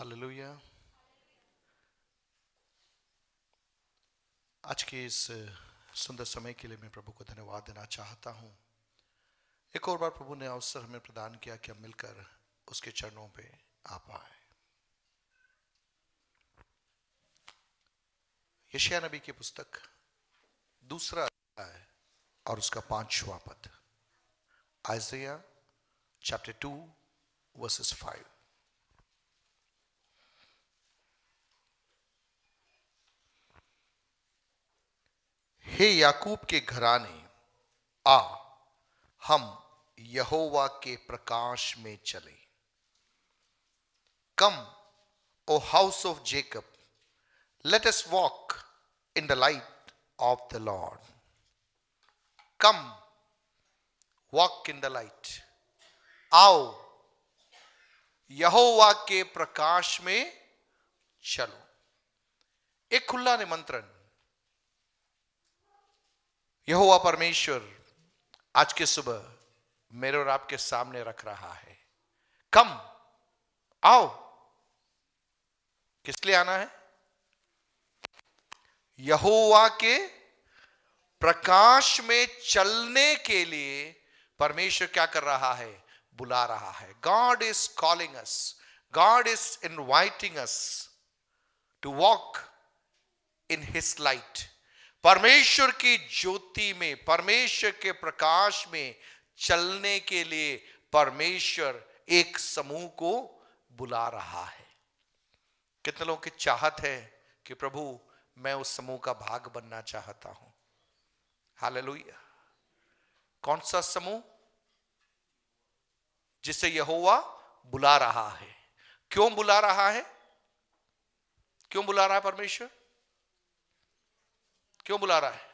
Hallelujah आज के इस सुंदर समय के लिए मैं प्रभु को धन्यवाद देना चाहता हूँ एक और बार प्रभु ने अवसर हमें प्रदान किया कि हम मिलकर उसके चरणों पे आ पाए यशिया नबी की पुस्तक दूसरा है और उसका पांचवा पद Isaiah chapter two verses five हे याकूब के घराने आ हम यहोवा के प्रकाश में चले come O house of Jacob let us walk in the light of the Lord come walk in the light आओ यहोवा के प्रकाश में चलो एक खुला निमंत्रण यहोवा परमेश्वर आज के सुबह मेरे और आपके सामने रख रहा है कम आओ किस लिए आना है यहोवा के प्रकाश में चलने के लिए परमेश्वर क्या कर रहा है बुला रहा है God is calling us God is inviting us to walk in his light परमेश्वर की ज्योति में परमेश्वर के प्रकाश में चलने के लिए परमेश्वर एक समूह को बुला रहा है कितने लोगों की चाहत है कि प्रभु मैं उस समूह का भाग बनना चाहता हूं हाल कौन सा समूह जिसे यहोवा बुला रहा है क्यों बुला रहा है क्यों बुला रहा है परमेश्वर क्यों बुला रहा है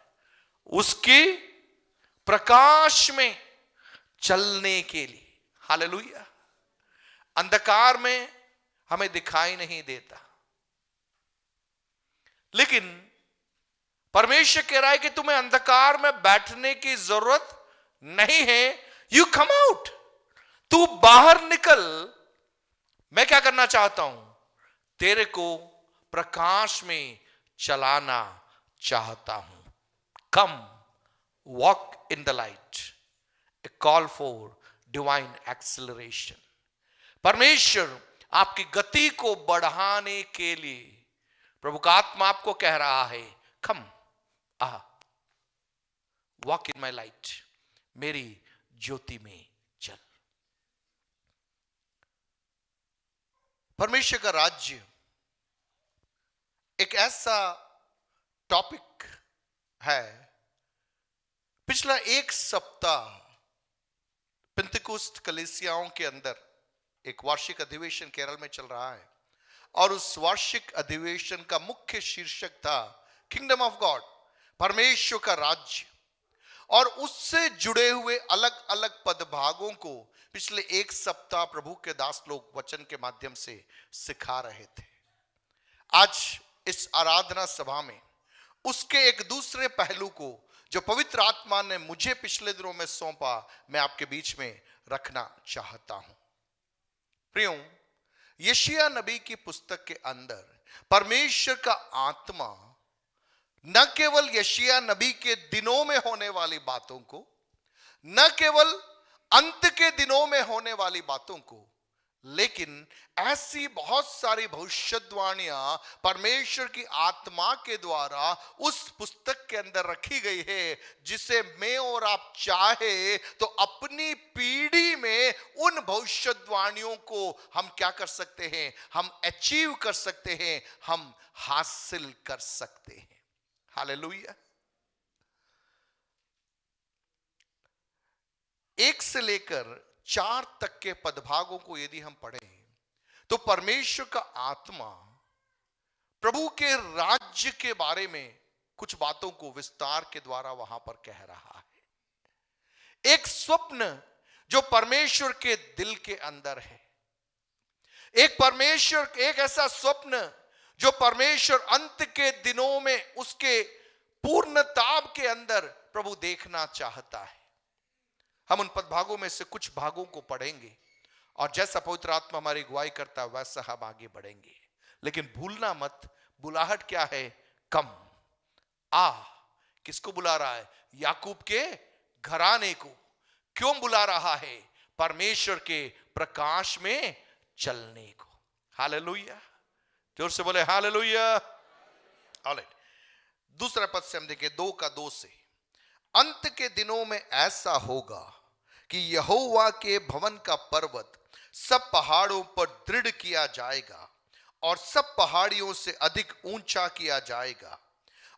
उसकी प्रकाश में चलने के लिए हाल अंधकार में हमें दिखाई नहीं देता लेकिन परमेश्वर कह रहा है कि तुम्हें अंधकार में बैठने की जरूरत नहीं है यू कम आउट तू बाहर निकल मैं क्या करना चाहता हूं तेरे को प्रकाश में चलाना चाहता हूं come walk in the light a call for divine acceleration परमेश्वर आपकी गति को बढ़ाने के लिए प्रभु का आत्मा आपको कह रहा है कम आ वॉक इन माई लाइट मेरी ज्योति में चल परमेश्वर का राज्य एक ऐसा टॉपिक है पिछला एक सप्ताह पिंतकुस्त कलेसियाओं के अंदर एक वार्षिक अधिवेशन केरल में चल रहा है और उस वार्षिक अधिवेशन का मुख्य शीर्षक था किंगडम ऑफ गॉड परमेश्वर का राज्य और उससे जुड़े हुए अलग अलग पदभागों को पिछले एक सप्ताह प्रभु के दास लोग वचन के माध्यम से सिखा रहे थे आज इस आराधना सभा में उसके एक दूसरे पहलू को जो पवित्र आत्मा ने मुझे पिछले दिनों में सौंपा मैं आपके बीच में रखना चाहता हूं प्रियो यशिया नबी की पुस्तक के अंदर परमेश्वर का आत्मा न केवल यशिया नबी के दिनों में होने वाली बातों को न केवल अंत के दिनों में होने वाली बातों को लेकिन ऐसी बहुत सारी भविष्यवाणियां परमेश्वर की आत्मा के द्वारा उस पुस्तक के अंदर रखी गई है जिसे मैं और आप चाहे तो अपनी पीढ़ी में उन भविष्यवाणियों को हम क्या कर सकते हैं हम अचीव कर सकते हैं हम हासिल कर सकते हैं हाल एक से लेकर चार तक के पदभागों को यदि हम पढ़ें तो परमेश्वर का आत्मा प्रभु के राज्य के बारे में कुछ बातों को विस्तार के द्वारा वहां पर कह रहा है एक स्वप्न जो परमेश्वर के दिल के अंदर है एक परमेश्वर एक ऐसा स्वप्न जो परमेश्वर अंत के दिनों में उसके पूर्णताप के अंदर प्रभु देखना चाहता है हम उन पदभागों में से कुछ भागों को पढ़ेंगे और जैसा पवित्र आत्मा हमारी अगुवाई करता है वैसा हम आगे बढ़ेंगे लेकिन भूलना मत बुलाहट क्या है कम आ किसको बुला रहा है याकूब के घराने को क्यों बुला रहा है परमेश्वर के प्रकाश में चलने को हाल जोर से बोले हाल लोहिया दूसरा पद से हम देखें दो का दो से अंत के दिनों में ऐसा होगा कि यहोवा के भवन का पर्वत सब पहाड़ों पर दृढ़ किया जाएगा और सब पहाड़ियों से अधिक ऊंचा किया जाएगा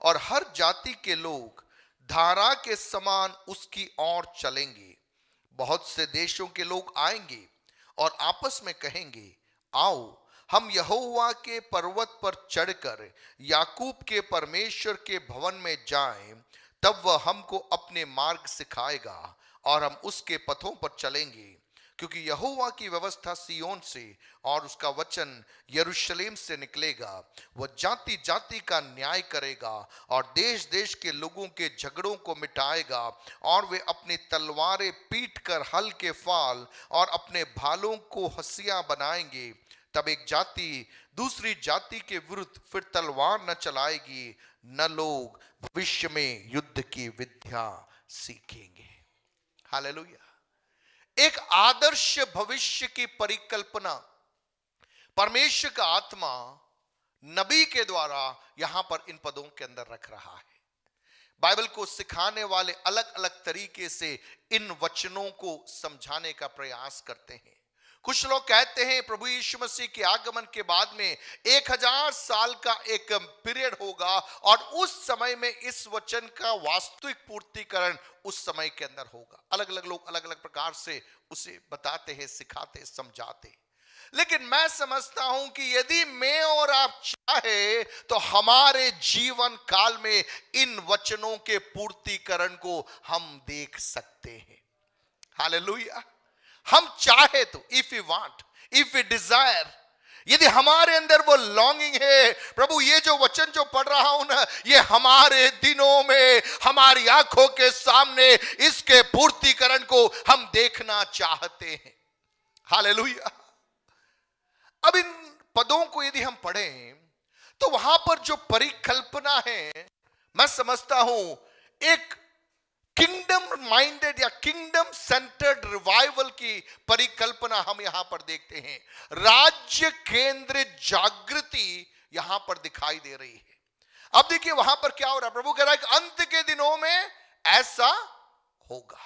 और हर जाति के लोग धारा के समान उसकी ओर चलेंगे बहुत से देशों के लोग आएंगे और आपस में कहेंगे आओ हम यहोवा के पर्वत पर चढ़कर याकूब के परमेश्वर के भवन में जाएं तब वह हमको अपने मार्ग सिखाएगा और हम उसके पथों पर चलेंगे क्योंकि यहोवा की व्यवस्था सियोन से और उसका वचन यरूशलेम से निकलेगा वह जाति जाति का न्याय करेगा और देश देश के लोगों के झगड़ों को मिटाएगा और वे अपने तलवारें पीट कर हल के फाल और अपने भालों को हसिया बनाएंगे तब एक जाति दूसरी जाति के विरुद्ध फिर तलवार न चलाएगी न लोग भविष्य में युद्ध की विद्या सीखेंगे हालेलुया एक आदर्श भविष्य की परिकल्पना परमेश्वर का आत्मा नबी के द्वारा यहां पर इन पदों के अंदर रख रहा है बाइबल को सिखाने वाले अलग अलग तरीके से इन वचनों को समझाने का प्रयास करते हैं कुछ लोग कहते हैं प्रभु यीशु मसीह के आगमन के बाद में एक हजार साल का एक पीरियड होगा और उस समय में इस वचन का वास्तविक पूर्तिकरण उस समय के अंदर होगा अलग अलग लोग अलग अलग प्रकार से उसे बताते हैं सिखाते समझाते लेकिन मैं समझता हूं कि यदि मैं और आप चाहे तो हमारे जीवन काल में इन वचनों के पूर्तिकरण को हम देख सकते हैं हालेलुया लोहिया हम चाहे तो if you want if you desire यदि हमारे अंदर वो लॉन्गिंग है प्रभु ये जो वचन जो पढ़ रहा हूं ना ये हमारे दिनों में हमारी आंखों के सामने इसके पूर्तिकरण को हम देखना चाहते हैं हाल अब इन पदों को यदि हम पढ़ें तो वहां पर जो परिकल्पना है मैं समझता हूं एक किंगडम माइंडेड या किंगडम सेंटर्ड रिवाइवल की परिकल्पना हम यहां पर देखते हैं राज्य केंद्र जागृति यहां पर दिखाई दे रही है अब देखिए वहां पर क्या हो रहा है प्रभु कह रहा है कि अंत के दिनों में ऐसा होगा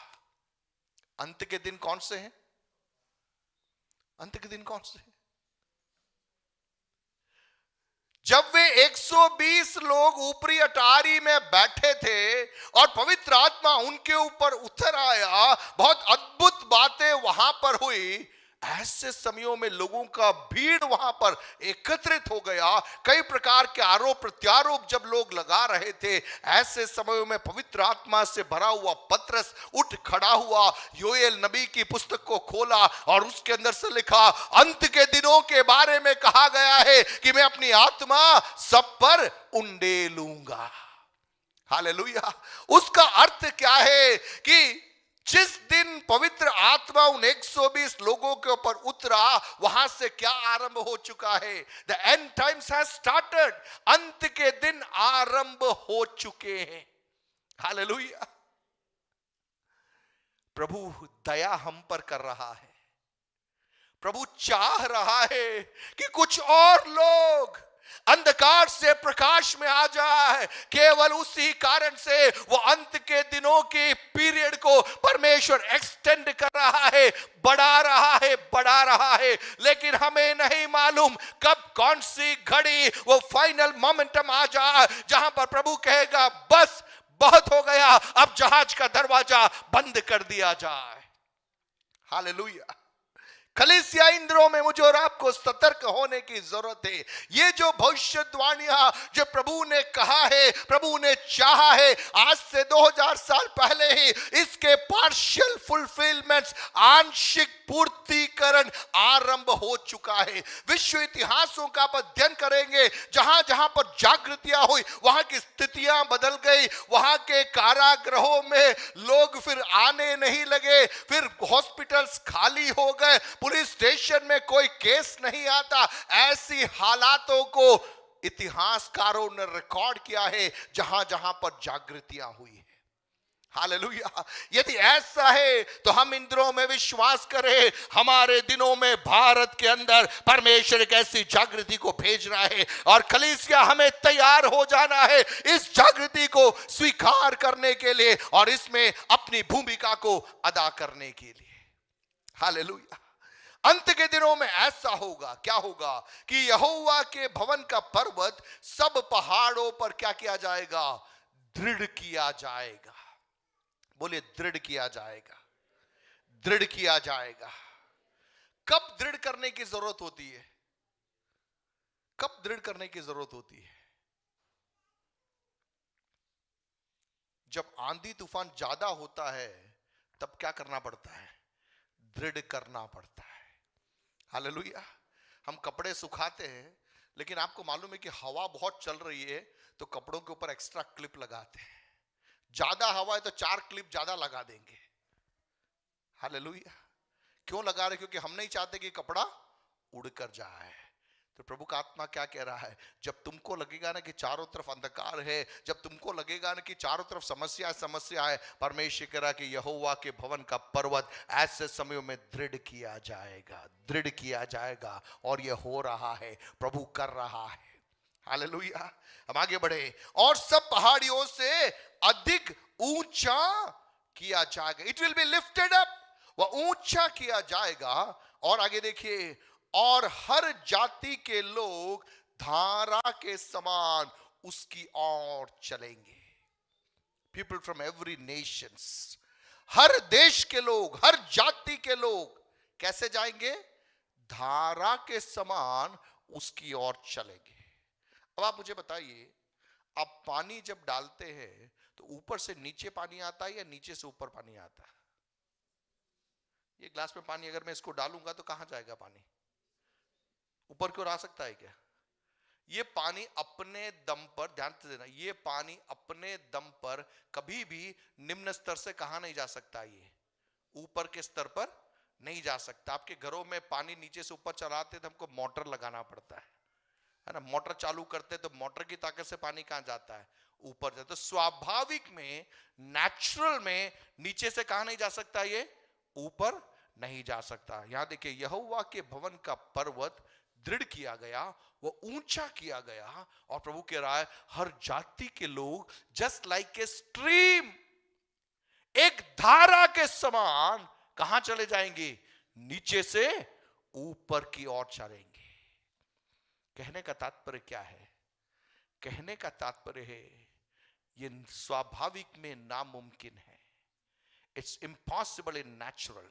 अंत के दिन कौन से हैं अंत के दिन कौन से हैं जब वे 120 लोग ऊपरी अटारी में बैठे थे और पवित्र आत्मा उनके ऊपर उतर आया बहुत अद्भुत बातें वहां पर हुई ऐसे समयों में लोगों का भीड़ वहां पर एकत्रित हो गया कई प्रकार के आरोप प्रत्यारोप जब लोग लगा रहे थे ऐसे समयों में पवित्र आत्मा से भरा हुआ पत्रस उठ खड़ा हुआ योएल नबी की पुस्तक को खोला और उसके अंदर से लिखा अंत के दिनों के बारे में कहा गया है कि मैं अपनी आत्मा सब पर उंडे लूंगा हालेलुया उसका अर्थ क्या है कि जिस दिन पवित्र आत्मा उन 120 लोगों के ऊपर उतरा वहां से क्या आरंभ हो चुका है the end times has started अंत के दिन आरंभ हो चुके हैं हालेलुया प्रभु दया हम पर कर रहा है प्रभु चाह रहा है कि कुछ और लोग अंधकार से प्रकाश में आ जाए है केवल उसी कारण से वो अंत के दिनों के पीरियड को परमेश्वर एक्सटेंड कर रहा है बढ़ा रहा है बढ़ा रहा है लेकिन हमें नहीं मालूम कब कौन सी घड़ी वो फाइनल मोमेंटम आ जा जहां पर प्रभु कहेगा बस बहुत हो गया अब जहाज का दरवाजा बंद कर दिया जाए हालेलुया कलिसिया इंद्रों में मुझे और आपको सतर्क होने की जरूरत है ये जो भविष्यवाणियां जो प्रभु ने कहा है प्रभु ने चाहा है आज से 2000 साल पहले ही इसके पार्शियल फुलफिलमेंट आंशिक पूर्तिकरण आरंभ हो चुका है विश्व इतिहासों का अध्ययन करेंगे जहां जहां पर जागृतियां हुई वहां की स्थितियां बदल गई वहां के कारागृहों में लोग फिर आने नहीं लगे फिर हॉस्पिटल्स खाली हो गए पुलिस स्टेशन में कोई केस नहीं आता ऐसी हालातों को इतिहासकारों ने रिकॉर्ड किया है जहां जहां पर जागृतियां हुई है हालेलुया यदि ऐसा है तो हम इंद्रों में विश्वास करें हमारे दिनों में भारत के अंदर परमेश्वर एक ऐसी जागृति को भेजना है और कलीसिया हमें तैयार हो जाना है इस जागृति को स्वीकार करने के लिए और इसमें अपनी भूमिका को अदा करने के लिए हालेलुया अंत के दिनों में ऐसा होगा क्या होगा कि यहोवा के भवन का पर्वत सब पहाड़ों पर क्या किया जाएगा दृढ़ किया जाएगा बोले दृढ़ किया जाएगा दृढ़ किया जाएगा कब दृढ़ करने की जरूरत होती है कब दृढ़ करने की जरूरत होती है जब आंधी तूफान ज्यादा होता है तब क्या करना पड़ता है दृढ़ करना पड़ता है हालेलुया हम कपड़े सुखाते हैं लेकिन आपको मालूम है कि हवा बहुत चल रही है तो कपड़ों के ऊपर एक्स्ट्रा क्लिप लगाते हैं ज्यादा हवा है तो चार क्लिप ज्यादा लगा देंगे हालेलुया क्यों लगा रहे क्योंकि हम नहीं चाहते कि कपड़ा उड़ कर जाए तो प्रभु का आत्मा क्या कह रहा है जब तुमको लगेगा ना कि चारों तरफ अंधकार है जब तुमको लगेगा ना कि चारों तरफ समस्या है समस्या है परमेश्वर कह रहा है कि यहोवा के भवन का पर्वत ऐसे समय में दृढ़ किया जाएगा दृढ़ किया जाएगा और यह हो रहा है प्रभु कर रहा है हालेलुया हम आगे बढ़े और सब पहाड़ियों से अधिक ऊंचा किया जाएगा it will be lifted up वह ऊंचा किया जाएगा और आगे देखिए और हर जाति के लोग धारा के समान उसकी ओर चलेंगे पीपल फ्रॉम एवरी नेशंस हर देश के लोग हर जाति के लोग कैसे जाएंगे धारा के समान उसकी ओर चलेंगे अब आप मुझे बताइए आप पानी जब डालते हैं तो ऊपर से नीचे पानी आता है या नीचे से ऊपर पानी आता है ये ग्लास में पानी अगर मैं इसको डालूंगा तो कहां जाएगा पानी ऊपर की ओर आ सकता है क्या ये पानी अपने दम पर ध्यान से देना ये पानी अपने दम पर कभी भी निम्न स्तर से कहा नहीं जा सकता ये ऊपर के स्तर पर नहीं जा सकता आपके घरों में पानी नीचे से ऊपर चलाते तो हमको मोटर लगाना पड़ता है है ना मोटर चालू करते तो मोटर की ताकत से पानी कहाँ जाता है ऊपर जाता तो स्वाभाविक में नेचुरल में नीचे से कहा नहीं जा सकता ये ऊपर नहीं जा सकता यहां देखिए यह हुआ कि भवन का पर्वत दृढ़ किया गया वो ऊंचा किया गया और प्रभु कह रहा है हर जाति के लोग जस्ट लाइक ए स्ट्रीम एक धारा के समान कहा चले जाएंगे नीचे से ऊपर की ओर चलेंगे कहने का तात्पर्य क्या है कहने का तात्पर्य है ये स्वाभाविक में नामुमकिन है इट्स इम्पॉसिबल इन नेचुरल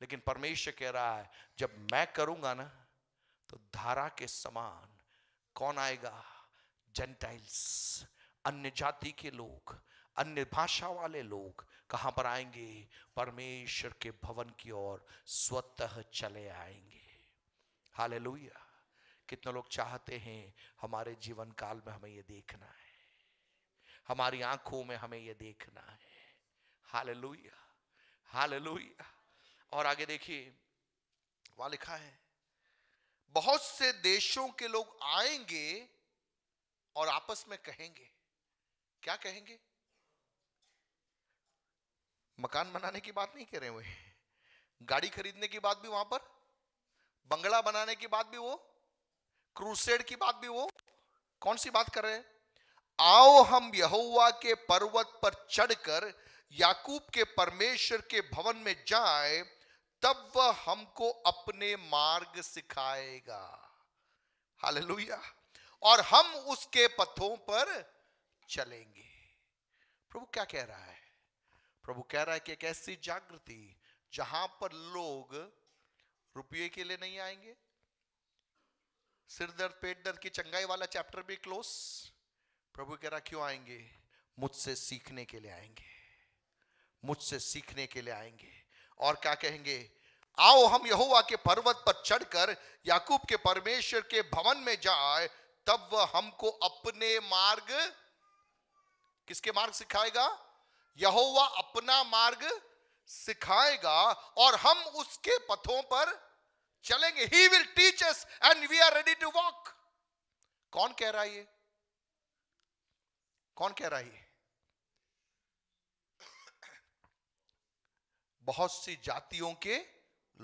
लेकिन परमेश्वर कह रहा है जब मैं करूंगा ना तो धारा के समान कौन आएगा जेंटाइल्स अन्य जाति के लोग अन्य भाषा वाले लोग कहां पर आएंगे परमेश्वर के भवन की ओर स्वतः चले आएंगे हाल कितने लोग चाहते हैं हमारे जीवन काल में हमें यह देखना है हमारी आंखों में हमें यह देखना है हाल लोहिया हाल और आगे देखिए वहां लिखा है बहुत से देशों के लोग आएंगे और आपस में कहेंगे क्या कहेंगे मकान बनाने की बात नहीं कह रहे हुए गाड़ी खरीदने की बात भी वहां पर बंगला बनाने की बात भी वो क्रूसेड की बात भी वो कौन सी बात कर रहे हैं आओ हम यहुआ के पर्वत पर चढ़कर याकूब के परमेश्वर के भवन में जाए तब वह हमको अपने मार्ग सिखाएगा हालेलुया और हम उसके पथों पर चलेंगे प्रभु क्या कह रहा है प्रभु कह रहा है कि एक ऐसी जागृति जहां पर लोग रुपये के लिए नहीं आएंगे सिर दर्द पेट दर्द की चंगाई वाला चैप्टर भी क्लोज प्रभु कह रहा क्यों आएंगे मुझसे सीखने के लिए आएंगे मुझसे सीखने के लिए आएंगे और क्या कहेंगे आओ हम यहोवा के पर्वत पर चढ़कर याकूब के परमेश्वर के भवन में जाए तब वह हमको अपने मार्ग किसके मार्ग सिखाएगा यहोवा अपना मार्ग सिखाएगा और हम उसके पथों पर चलेंगे he will teach us and we are ready to walk कौन कह रहा है ये कौन कह रहा है ये बहुत सी जातियों के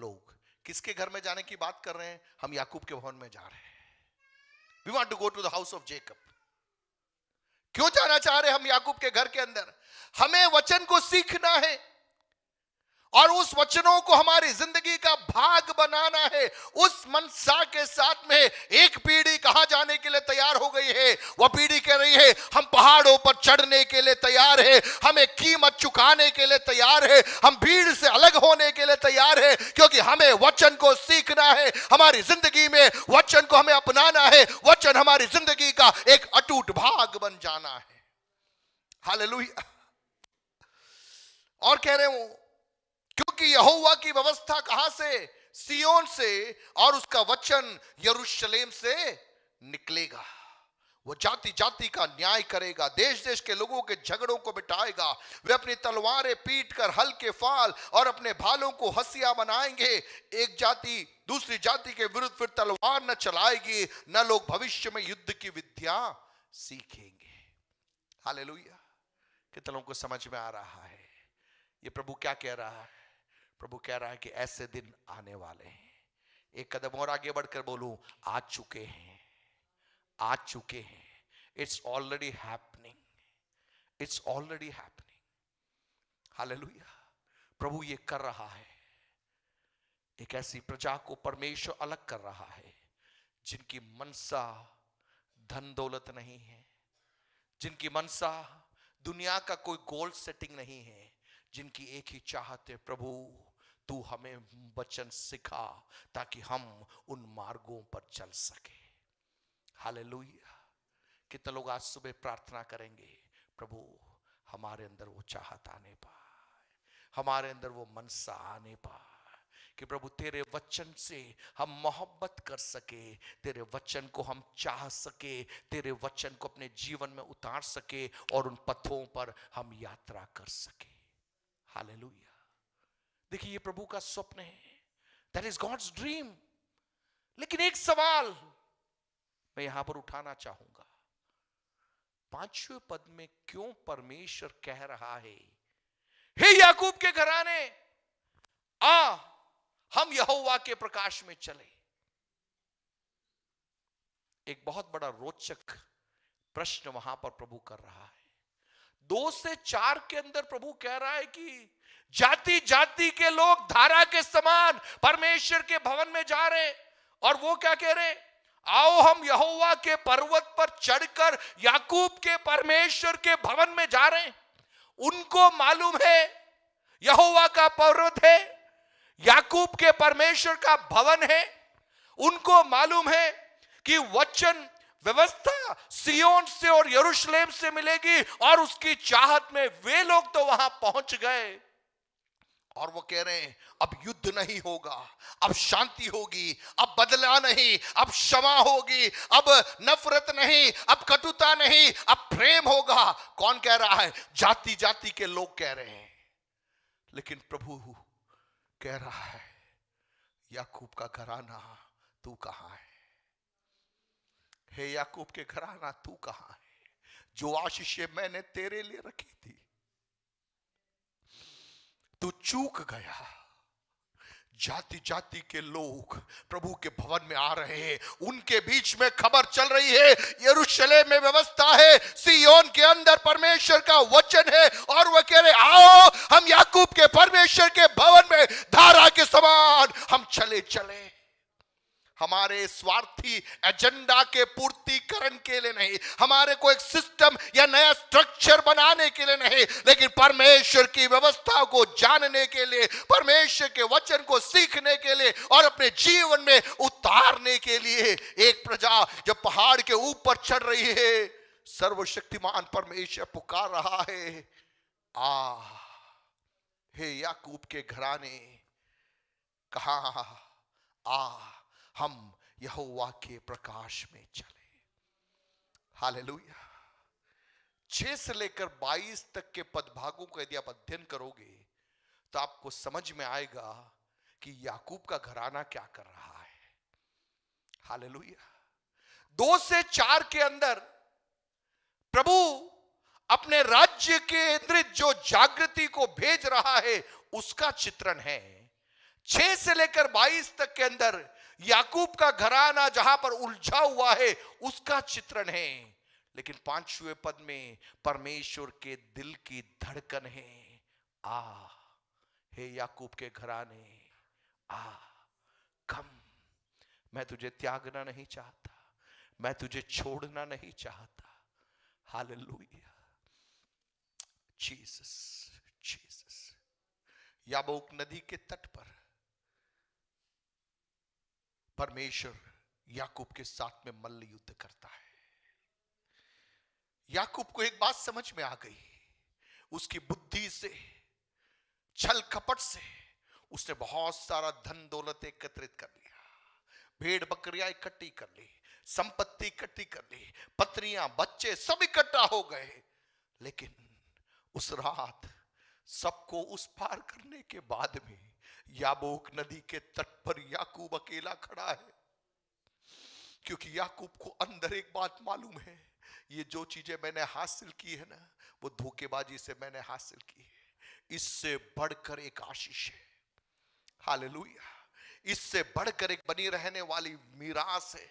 लोग किसके घर में जाने की बात कर रहे हैं हम याकूब के भवन में जा रहे हैं we want to go to the house of Jacob क्यों जाना चाह रहे हम याकूब के घर के अंदर हमें वचन को सीखना है और उस वचनों को हमारी जिंदगी का भाग बनाना है उस मनसा के साथ में एक पीढ़ी कहा जाने के लिए तैयार हो गई है वह पीढ़ी कह रही है हम पहाड़ों पर चढ़ने के लिए तैयार है हमें कीमत चुकाने के लिए तैयार है हम भीड़ से अलग होने के लिए तैयार है क्योंकि हमें वचन को सीखना है हमारी जिंदगी में वचन को हमें अपनाना है वचन हमारी जिंदगी का एक अटूट भाग बन जाना है हाल और कह रहे हूं कि यहोवा की व्यवस्था कहां से सियोन से और उसका वचन यरूशलेम से निकलेगा वो जाति जाति का न्याय करेगा देश देश के लोगों के झगड़ों को मिटाएगा वे अपनी तलवारें पीट कर हल्के फाल और अपने भालों को हसिया बनाएंगे एक जाति दूसरी जाति के विरुद्ध फिर तलवार न चलाएगी न लोग भविष्य में युद्ध की विद्या सीखेंगे हालेलुया कितनों को समझ में आ रहा है ये प्रभु क्या कह रहा है प्रभु कह रहा है कि ऐसे दिन आने वाले हैं एक कदम और आगे बढ़कर बोलू आ चुके हैं आ चुके हैं it's already happening it's already happening hallelujah प्रभु ये कर रहा है एक ऐसी प्रजा को परमेश्वर अलग कर रहा है जिनकी मनसा धन दौलत नहीं है जिनकी मनसा दुनिया का कोई गोल सेटिंग नहीं है जिनकी एक ही चाहत है प्रभु तू हमें वचन सिखा ताकि हम उन मार्गों पर चल सके हाल कितने लोग आज सुबह प्रार्थना करेंगे प्रभु हमारे अंदर वो चाहत आने पाए हमारे अंदर वो मनसा आने पाए कि प्रभु तेरे वचन से हम मोहब्बत कर सके तेरे वचन को हम चाह सके तेरे वचन को अपने जीवन में उतार सके और उन पथों पर हम यात्रा कर सके हालेलुया देखिए ये प्रभु का स्वप्न है दैट इज गॉड्स ड्रीम लेकिन एक सवाल मैं यहां पर उठाना चाहूंगा पांचवें पद में क्यों परमेश्वर कह रहा है हे याकूब के घराने आ हम यहोवा के प्रकाश में चले एक बहुत बड़ा रोचक प्रश्न वहां पर प्रभु कर रहा है दो से चार के अंदर प्रभु कह रहा है कि जाति जाति के लोग धारा के समान परमेश्वर के भवन में जा रहे और वो क्या कह रहे आओ हम यहोवा के पर्वत पर चढ़कर याकूब के परमेश्वर के भवन में जा रहे उनको मालूम है यहोवा का पर्वत है याकूब के परमेश्वर का भवन है उनको मालूम है कि वचन व्यवस्था सियोन से और यरूशलेम से मिलेगी और उसकी चाहत में वे लोग तो वहां पहुंच गए और वो कह रहे हैं अब युद्ध नहीं होगा अब शांति होगी अब बदला नहीं अब क्षमा होगी अब नफरत नहीं अब कटुता नहीं अब प्रेम होगा कौन कह रहा है जाति जाति के लोग कह रहे हैं लेकिन प्रभु कह रहा है याकूब का घराना तू कहां है हे याकूब के घराना तू कहा है जो आशीष मैंने तेरे लिए रखी थी तू चूक गया जाति जाति के लोग प्रभु के भवन में आ रहे हैं उनके बीच में खबर चल रही है यरूशलेम में व्यवस्था है सियोन के अंदर परमेश्वर का वचन है और वह कह रहे आओ हम याकूब के परमेश्वर के भवन में धारा के समान हम चले चले हमारे स्वार्थी एजेंडा के पूर्तिकरण के लिए नहीं हमारे को एक सिस्टम या नया स्ट्रक्चर बनाने के लिए नहीं लेकिन परमेश्वर की व्यवस्था को जानने के लिए परमेश्वर के वचन को सीखने के लिए और अपने जीवन में उतारने के लिए एक प्रजा जब पहाड़ के ऊपर चढ़ रही है सर्वशक्तिमान परमेश्वर पुकार रहा है आ हे याकूब के घराने कहा आ हम यहोवा के प्रकाश में चले हालेलुया छह से लेकर बाईस तक के पदभागों को यदि आप अध्ययन करोगे तो आपको समझ में आएगा कि याकूब का घराना क्या कर रहा है हालेलुया दो से चार के अंदर प्रभु अपने राज्य के इंद्रित जो जागृति को भेज रहा है उसका चित्रण है छह से लेकर बाईस तक के अंदर याकूब का घराना जहां पर उलझा हुआ है उसका चित्रण है लेकिन पांचवें पद में परमेश्वर के दिल की धड़कन है आ हे याकूब के घराने आ कम मैं तुझे त्यागना नहीं चाहता मैं तुझे छोड़ना नहीं चाहता हाल जीसस जीसस याबोक नदी के तट पर परमेश्वर याकूब के साथ में मल्ल युद्ध करता है याकूब को एक बात समझ में आ गई उसकी बुद्धि से छल कपट से उसने बहुत सारा धन दौलत एकत्रित कर लिया भेड़ बकरियां इकट्ठी कर ली संपत्ति इकट्ठी कर ली पत्नियां बच्चे सब इकट्ठा हो गए लेकिन उस रात सबको उस पार करने के बाद में याबोक नदी के तट पर याकूब अकेला खड़ा है क्योंकि याकूब को अंदर एक बात मालूम है ये जो चीजें मैंने हासिल की है ना वो धोखेबाजी से मैंने हासिल की है इससे बढ़कर एक आशीष है हालेलुया इससे बढ़कर एक बनी रहने वाली मीरास है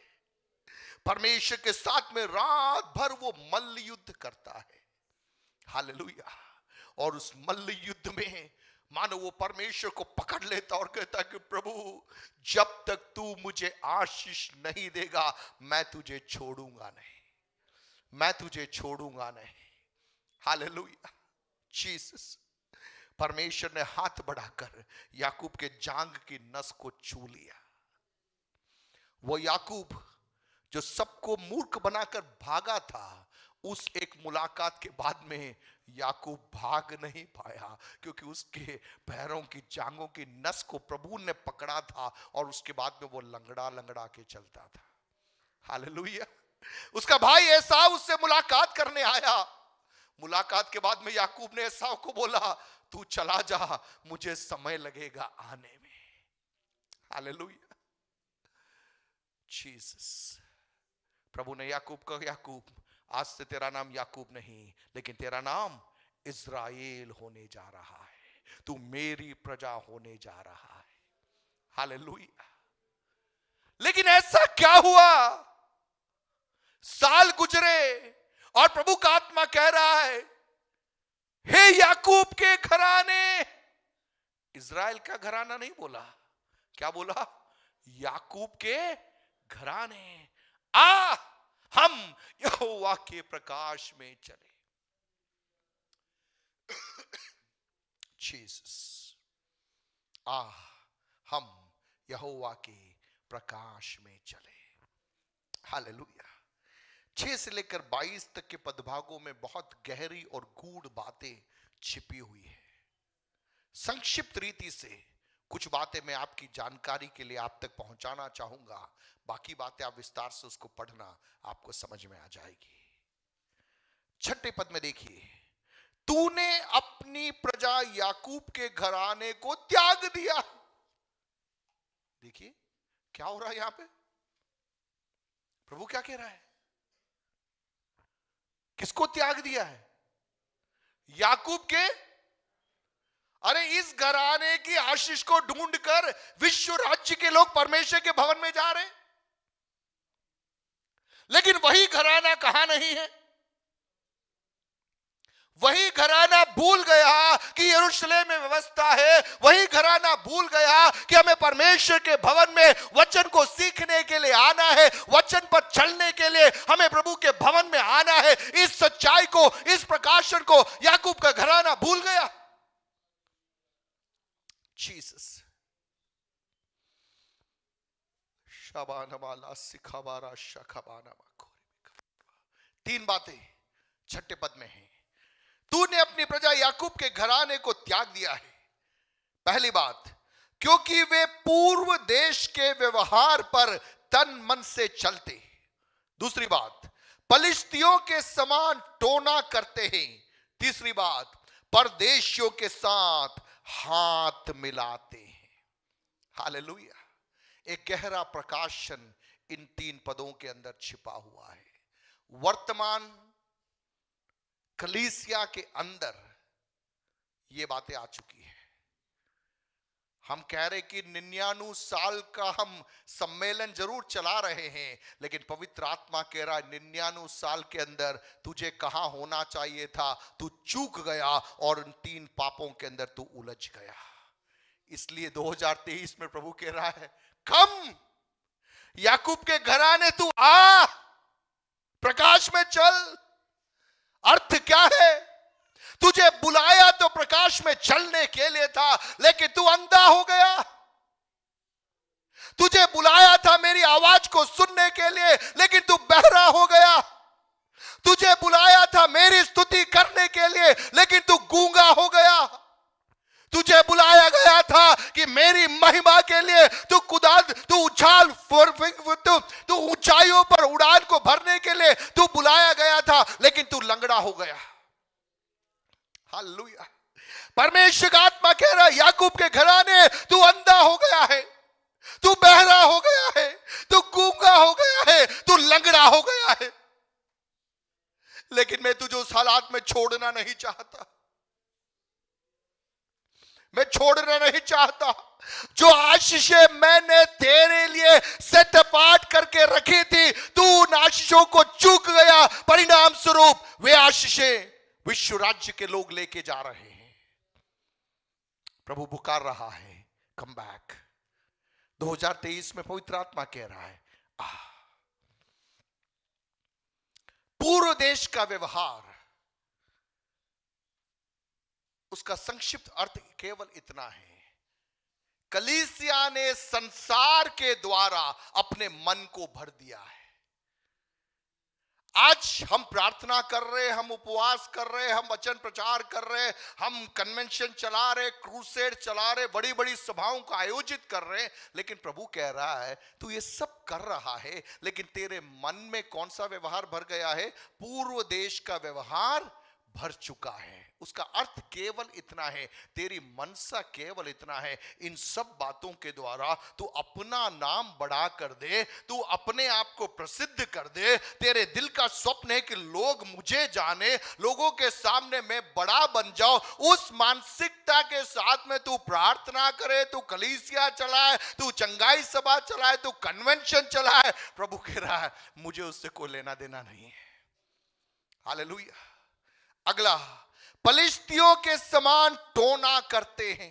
परमेश्वर के साथ में रात भर वो मल्ल युद्ध करता है हालेलुया और उस मल्ल युद्ध में मानो वो परमेश्वर को पकड़ लेता और कहता कि प्रभु जब तक तू मुझे आशीष नहीं देगा मैं तुझे छोड़ूंगा नहीं मैं तुझे छोड़ूंगा नहीं हालेलुया जीसस परमेश्वर ने हाथ बढ़ाकर याकूब के जांग की नस को छू लिया वो याकूब जो सबको मूर्ख बनाकर भागा था उस एक मुलाकात के बाद में याकूब भाग नहीं पाया क्योंकि उसके पैरों की जांगों की नस को प्रभु ने पकड़ा था और उसके बाद में वो लंगड़ा लंगड़ा के चलता था हालेलुया उसका भाई ऐसा उससे मुलाकात करने आया मुलाकात के बाद में याकूब ने ऐसा को बोला तू चला जा मुझे समय लगेगा आने में हालेलुया जीसस प्रभु ने याकूब को याकूब आज से तेरा नाम याकूब नहीं लेकिन तेरा नाम इज़राइल होने जा रहा है तू मेरी प्रजा होने जा रहा है हालेलुया लेकिन ऐसा क्या हुआ साल गुजरे और प्रभु का आत्मा कह रहा है हे याकूब के घराने इज़राइल का घराना नहीं बोला क्या बोला याकूब के घराने आ हम यहोवा के प्रकाश में चले जीसस आ हम यहोवा के प्रकाश में चले हालेलुया छह से लेकर बाईस तक के पदभागों में बहुत गहरी और गूढ़ बातें छिपी हुई है संक्षिप्त रीति से कुछ बातें मैं आपकी जानकारी के लिए आप तक पहुंचाना चाहूंगा बाकी बातें आप विस्तार से उसको पढ़ना आपको समझ में आ जाएगी छठे पद में देखिए तूने अपनी प्रजा याकूब के घराने को त्याग दिया देखिए क्या हो रहा है यहां पे प्रभु क्या कह रहा है किसको त्याग दिया है याकूब के अरे इस घराने की आशीष को ढूंढकर विश्व राज्य के लोग परमेश्वर के भवन में जा रहे लेकिन वही घराना कहा नहीं है वही घराना भूल गया कि यरूशलेम में व्यवस्था है वही घराना भूल गया कि हमें परमेश्वर के भवन में वचन को सीखने के लिए आना है वचन पर चलने के लिए हमें प्रभु के भवन में आना है इस सच्चाई को इस प्रकाशन को याकूब का घराना भूल गया Jesus. तीन बातें छठे पद में है तूने अपनी प्रजा याकूब के घराने को त्याग दिया है पहली बात क्योंकि वे पूर्व देश के व्यवहार पर तन मन से चलते दूसरी बात पलिश्तियों के समान टोना करते हैं तीसरी बात परदेशियों के साथ हाथ मिलाते हैं हाल एक गहरा प्रकाशन इन तीन पदों के अंदर छिपा हुआ है वर्तमान कलीसिया के अंदर ये बातें आ चुकी है हम कह रहे कि निन्यानु साल का हम सम्मेलन जरूर चला रहे हैं लेकिन पवित्र आत्मा कह रहा है निन्यानु साल के अंदर तुझे कहा होना चाहिए था तू चूक गया और उन तीन पापों के अंदर तू उलझ गया इसलिए 2023 में प्रभु कह रहा है कम याकूब के घराने तू आ प्रकाश में चल अर्थ क्या है तुझे बुलाया तो प्रकाश में चलने के लिए था लेकिन तू अंधा हो गया तुझे बुलाया था मेरी आवाज को सुनने के लिए लेकिन तू बहरा हो गया तुझे बुलाया था मेरी स्तुति करने के लिए लेकिन तू गूंगा हो गया तुझे बुलाया गया था कि मेरी महिमा के लिए तू कुदाल तू उछाल तू तू ऊंचाइयों पर उड़ान को भरने के लिए तू बुलाया गया था लेकिन तू लंगड़ा हो गया हालेलुया परमेश्वर का आत्मा कह रहा है याकूब के घराने तू अंधा हो गया है तू बहरा हो गया है तू गूंगा हो गया है तू लंगड़ा हो गया है लेकिन मैं तुझे उस हालात में छोड़ना नहीं चाहता मैं छोड़ना नहीं चाहता जो आशीष मैंने तेरे लिए सेट पाठ करके रखी थी तू उन आशीषों को चूक गया परिणाम स्वरूप वे आशीषें विश्व राज्य के लोग लेके जा रहे हैं प्रभु पुकार रहा है कम बैक 2023 में पवित्र आत्मा कह रहा है आ पूर्व देश का व्यवहार उसका संक्षिप्त अर्थ केवल इतना है कलीसिया ने संसार के द्वारा अपने मन को भर दिया है आज हम प्रार्थना कर रहे हम उपवास कर रहे हम वचन प्रचार कर रहे हम कन्वेंशन चला रहे क्रूसेड चला रहे बड़ी बड़ी सभाओं को आयोजित कर रहे लेकिन प्रभु कह रहा है तू ये सब कर रहा है लेकिन तेरे मन में कौन सा व्यवहार भर गया है पूर्व देश का व्यवहार भर चुका है उसका अर्थ केवल इतना है तेरी मनसा केवल इतना है इन सब बातों के द्वारा तू अपना नाम बढ़ा कर दे तू अपने आप को प्रसिद्ध कर दे तेरे दिल का स्वप्न है कि लोग मुझे जाने लोगों के सामने मैं बड़ा बन जाओ उस मानसिकता के साथ में तू प्रार्थना करे तू कलीसिया चलाए तू चंगाई सभा चलाए तू कन्वेंशन चलाए प्रभु कह रहा है मुझे उससे कोई लेना देना नहीं है अगला पलिश्तियों के समान टोना करते हैं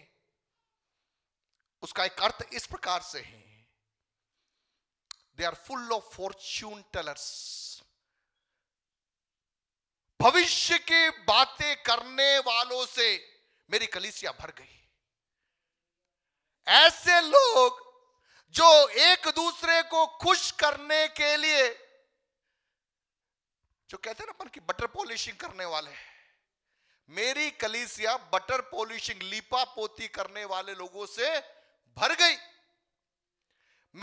उसका एक अर्थ इस प्रकार से है they are full of fortune tellers भविष्य की बातें करने वालों से मेरी कलिसिया भर गई ऐसे लोग जो एक दूसरे को खुश करने के लिए जो कहते हैं ना अपन की बटर पॉलिशिंग करने वाले हैं मेरी कलीसिया बटर पॉलिशिंग लिपा पोती करने वाले लोगों से भर गई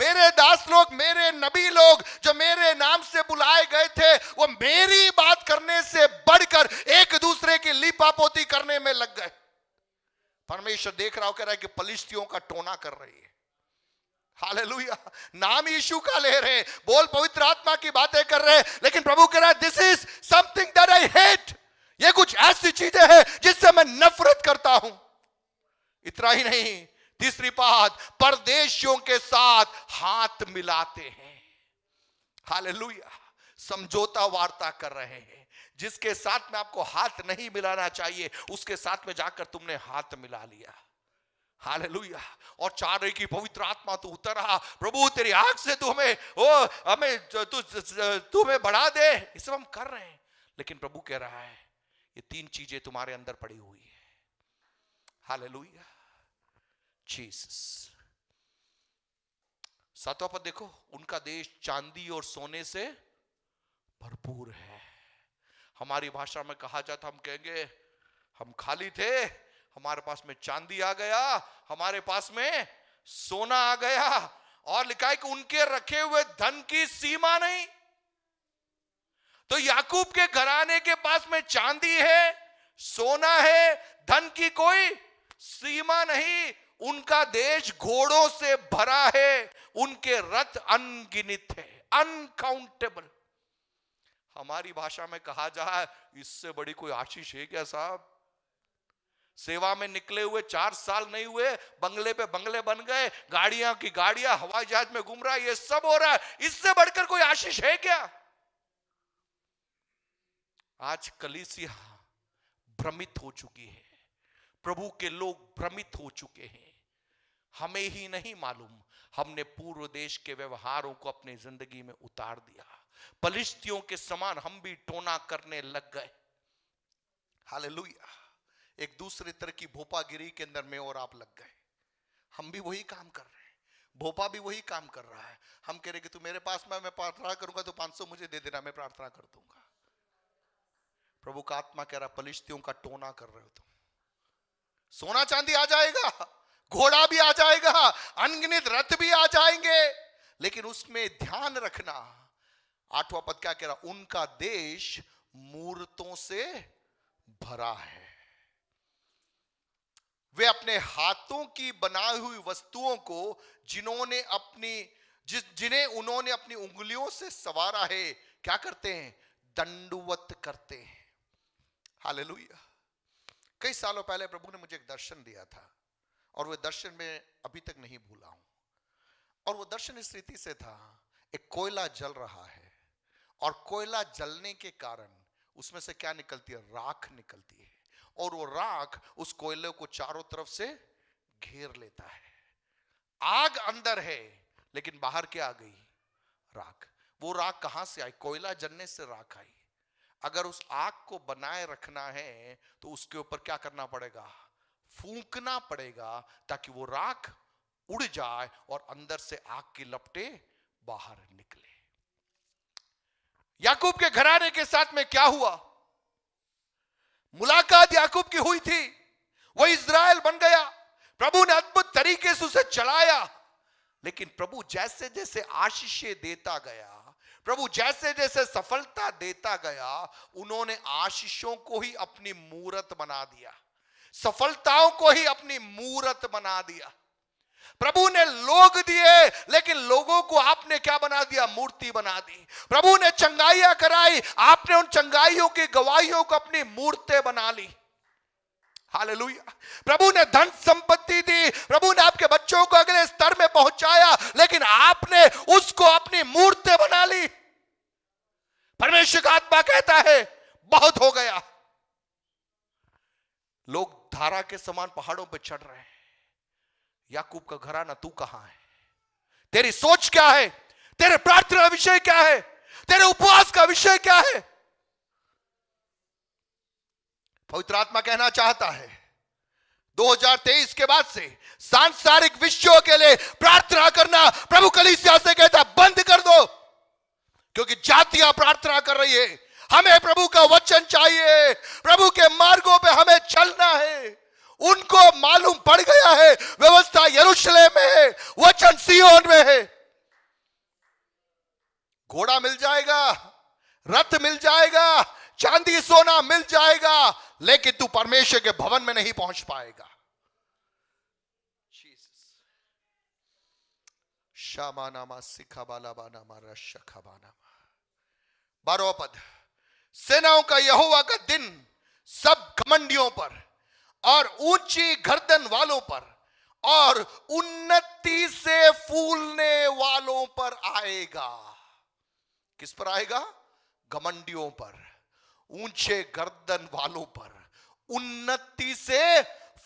मेरे दास लोग मेरे नबी लोग जो मेरे नाम से बुलाए गए थे वो मेरी बात करने से बढ़कर एक दूसरे की लिपा पोती करने में लग गए परमेश्वर देख रहा हो कह रहा है कि पलिश्तियों का टोना कर रही है हालेलुया नाम यीशु का ले रहे बोल पवित्र आत्मा की बातें कर रहे लेकिन प्रभु कह रहा है this is something that I hate ये कुछ ऐसी चीजें हैं जिससे मैं नफरत करता हूं इतना ही नहीं तीसरी बात परदेशियों के साथ हाथ मिलाते हैं हालेलुया समझौता वार्ता कर रहे हैं जिसके साथ में आपको हाथ नहीं मिलाना चाहिए उसके साथ में जाकर तुमने हाथ मिला लिया हालेलुया और चाह रही पवित्र आत्मा तू उतर रहा प्रभु तेरी आग से तू हमें ओ हमें तू तुम्हें बढ़ा दे इस हम कर रहे हैं लेकिन प्रभु कह रहा है ये तीन चीजें तुम्हारे अंदर पड़ी हुई है हाल जीसस सातवां पद देखो उनका देश चांदी और सोने से भरपूर है हमारी भाषा में कहा जाता हम कहेंगे हम खाली थे हमारे पास में चांदी आ गया हमारे पास में सोना आ गया और लिखा है कि उनके रखे हुए धन की सीमा नहीं तो याकूब के घराने के पास में चांदी है सोना है धन की कोई सीमा नहीं उनका देश घोड़ों से भरा है उनके रथ अनगिनित है अनकाउंटेबल हमारी भाषा में कहा जाए इससे बड़ी कोई आशीष है क्या साहब सेवा में निकले हुए चार साल नहीं हुए बंगले पे बंगले बन गए गाड़ियां की गाड़ियां हवाई जहाज में घूम रहा है ये सब हो रहा है इससे बढ़कर कोई आशीष है क्या आज कलीसिया भ्रमित हो चुकी है प्रभु के लोग भ्रमित हो चुके हैं हमें ही नहीं मालूम हमने पूर्व देश के व्यवहारों को अपनी जिंदगी में उतार दिया पलिश्तियों के समान हम भी टोना करने लग गए हालेलुया एक दूसरे तरह की भोपागिरी के अंदर में और आप लग गए हम भी वही काम कर रहे हैं भोपा भी वही काम कर रहा है हम कह रहे कि तू मेरे पास मैं मैं प्रार्थना करूंगा तो 500 मुझे दे देना मैं प्रार्थना कर दूंगा प्रभु का आत्मा कह रहा पलिश्तियों का टोना कर रहे हो तुम सोना चांदी आ जाएगा घोड़ा भी आ जाएगा अनगिनित रथ भी आ जाएंगे लेकिन उसमें ध्यान रखना आठवां पद क्या कह रहा उनका देश मूर्तों से भरा है वे अपने हाथों की बनाई हुई वस्तुओं को जिन्होंने अपनी जिस जिन्हें उन्होंने अपनी उंगलियों से सवारा है क्या करते हैं दंडवत करते हैं हालेलुया कई सालों पहले प्रभु ने मुझे एक दर्शन दिया था और वह दर्शन में अभी तक नहीं भूला हूं और वो दर्शन इस रीति से था एक कोयला जल रहा है और कोयला जलने के कारण उसमें से क्या निकलती है राख निकलती है और वो राख उस कोयले को चारों तरफ से घेर लेता है आग अंदर है लेकिन बाहर क्या आ गई राख वो राख कहां से आई कोयला जलने से राख आई अगर उस आग को बनाए रखना है तो उसके ऊपर क्या करना पड़ेगा फूंकना पड़ेगा ताकि वो राख उड़ जाए और अंदर से आग की लपटे बाहर निकले याकूब के घराने के साथ में क्या हुआ मुलाकात याकूब की हुई थी वो इज़राइल बन गया प्रभु ने अद्भुत तरीके से उसे चलाया लेकिन प्रभु जैसे जैसे आशीषे देता गया प्रभु जैसे जैसे सफलता देता गया उन्होंने आशीषों को ही अपनी मूर्त बना दिया सफलताओं को ही अपनी मूर्त बना दिया प्रभु ने लोग दिए लेकिन लोगों को आपने क्या बना दिया मूर्ति बना दी प्रभु ने चंगाइया कराई आपने उन चंगाइयों की गवाहियों को अपनी मूर्तें बना ली हालेलुया प्रभु ने धन संपत्ति दी प्रभु ने आपके बच्चों को अगले स्तर में पहुंचाया लेकिन आपने उसको अपनी मूर्ति बना ली परमेश्वर का आत्मा कहता है बहुत हो गया लोग धारा के समान पहाड़ों पर चढ़ रहे हैं याकूब का घराना तू कहां है तेरी सोच क्या है तेरे प्रार्थना विषय क्या है तेरे उपवास का विषय क्या है पवित्र आत्मा कहना चाहता है 2023 के बाद से सांसारिक विषयों के लिए प्रार्थना करना प्रभु कलिसिया से कहता बंद कर दो क्योंकि जातियां प्रार्थना कर रही है हमें प्रभु का वचन चाहिए प्रभु के मार्गों पे हमें चलना है उनको मालूम पड़ गया है व्यवस्था यरूशलेम में है वचन सियोन में है घोड़ा मिल जाएगा रथ मिल जाएगा चांदी सोना मिल जाएगा लेकिन तू परमेश्वर के भवन में नहीं पहुंच पाएगा शामानामा सिखाबालाबानामा बाना बारहवा पद सेनाओं का यहोवा का दिन सब घमंडियों पर और ऊंची गर्दन वालों पर और उन्नति से फूलने वालों पर आएगा किस पर आएगा घमंडियों पर ऊंचे गर्दन वालों पर उन्नति से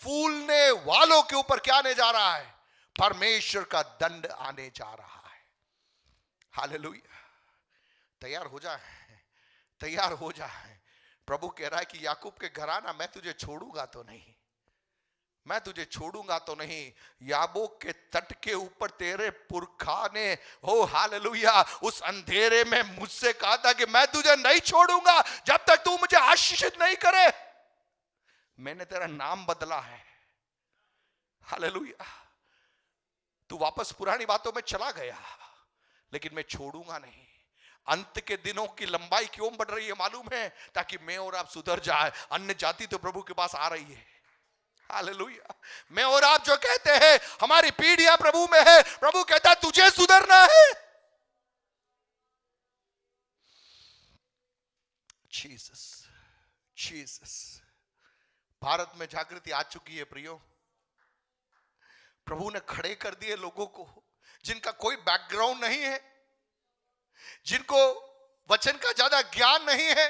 फूलने वालों के ऊपर क्या आने जा रहा है परमेश्वर का दंड आने जा रहा है हालेलुया तैयार हो जाए तैयार हो जाए प्रभु कह रहा है कि याकूब के घराना मैं तुझे छोड़ूंगा तो नहीं मैं तुझे छोड़ूंगा तो नहीं याबोक के तट के ऊपर तेरे पुरखा ने हो हाल उस अंधेरे में मुझसे कहा था कि मैं तुझे नहीं छोड़ूंगा जब तक तू मुझे आशीषित नहीं करे मैंने तेरा नाम बदला है हाल तू वापस पुरानी बातों में चला गया लेकिन मैं छोड़ूंगा नहीं अंत के दिनों की लंबाई क्यों बढ़ रही है मालूम है ताकि मैं और आप सुधर जाए अन्य जाति तो प्रभु के पास आ रही है हालेलुया मैं और आप जो कहते हैं हमारी पीढ़ियां प्रभु में है प्रभु कहता तुझे सुधरना है जीसस जीसस भारत में जागृति आ चुकी है प्रियो प्रभु ने खड़े कर दिए लोगों को जिनका कोई बैकग्राउंड नहीं है जिनको वचन का ज्यादा ज्ञान नहीं है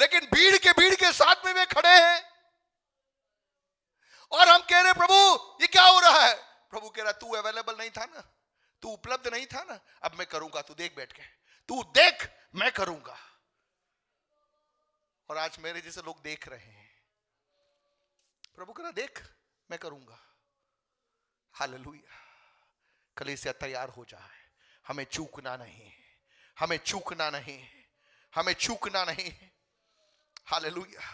लेकिन भीड़ के भीड़ के साथ में वे खड़े हैं और हम कह रहे प्रभु ये क्या हो रहा है प्रभु कह रहा तू अवेलेबल नहीं था ना तू उपलब्ध नहीं था ना अब मैं करूंगा तू देख बैठ के तू देख मैं करूंगा और आज मेरे जैसे लोग देख रहे हैं प्रभु कह रहा देख मैं करूंगा हालेलुया कलेसिया तैयार हो जाए हमें चूकना नहीं है हमें चूकना नहीं है हमें चूकना नहीं है लुया